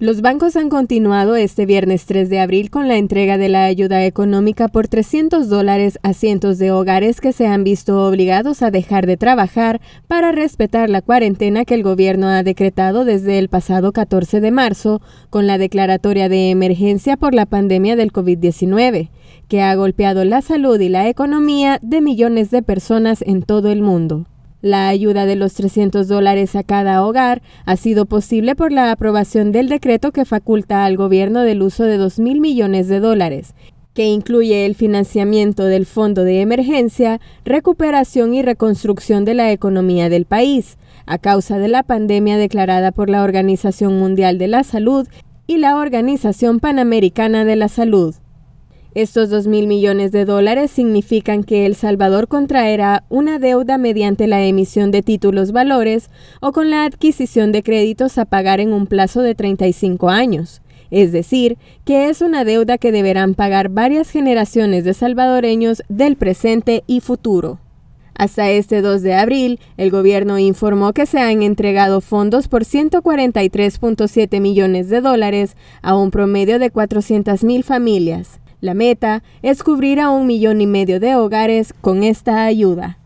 Los bancos han continuado este viernes 3 de abril con la entrega de la ayuda económica por 300 dólares a cientos de hogares que se han visto obligados a dejar de trabajar para respetar la cuarentena que el gobierno ha decretado desde el pasado 14 de marzo con la declaratoria de emergencia por la pandemia del COVID-19, que ha golpeado la salud y la economía de millones de personas en todo el mundo. La ayuda de los 300 dólares a cada hogar ha sido posible por la aprobación del decreto que faculta al gobierno del uso de 2 mil millones de dólares, que incluye el financiamiento del Fondo de Emergencia, Recuperación y Reconstrucción de la Economía del país, a causa de la pandemia declarada por la Organización Mundial de la Salud y la Organización Panamericana de la Salud. Estos 2.000 mil millones de dólares significan que El Salvador contraerá una deuda mediante la emisión de títulos valores o con la adquisición de créditos a pagar en un plazo de 35 años. Es decir, que es una deuda que deberán pagar varias generaciones de salvadoreños del presente y futuro. Hasta este 2 de abril, el gobierno informó que se han entregado fondos por 143.7 millones de dólares a un promedio de 400.000 familias. La meta es cubrir a un millón y medio de hogares con esta ayuda.